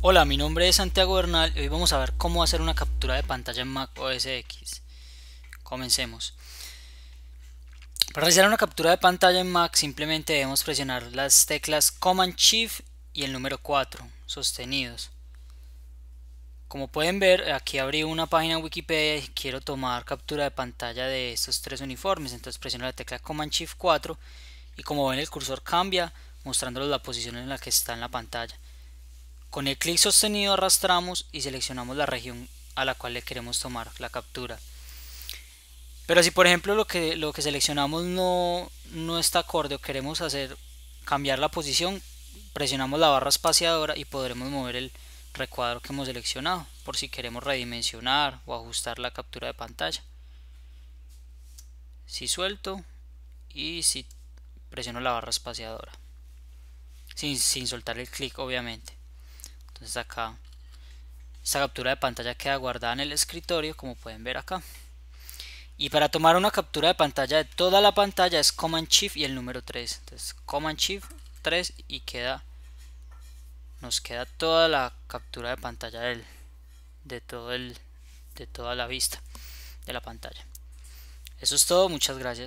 Hola, mi nombre es Santiago Bernal y hoy vamos a ver cómo hacer una captura de pantalla en Mac OS X. Comencemos. Para realizar una captura de pantalla en Mac simplemente debemos presionar las teclas Command Shift y el número 4, sostenidos. Como pueden ver, aquí abrí una página en Wikipedia y quiero tomar captura de pantalla de estos tres uniformes, entonces presiono la tecla Command Shift 4 y como ven el cursor cambia mostrándoles la posición en la que está en la pantalla. Con el clic sostenido arrastramos y seleccionamos la región a la cual le queremos tomar la captura. Pero si por ejemplo lo que, lo que seleccionamos no, no está acorde o queremos hacer cambiar la posición, presionamos la barra espaciadora y podremos mover el recuadro que hemos seleccionado por si queremos redimensionar o ajustar la captura de pantalla. Si suelto y si presiono la barra espaciadora. sin soltar el clic obviamente. Entonces acá esta captura de pantalla queda guardada en el escritorio como pueden ver acá. Y para tomar una captura de pantalla de toda la pantalla es Command Shift y el número 3. Entonces Command Shift 3 y queda nos queda toda la captura de pantalla del, de todo el de toda la vista de la pantalla. Eso es todo, muchas gracias.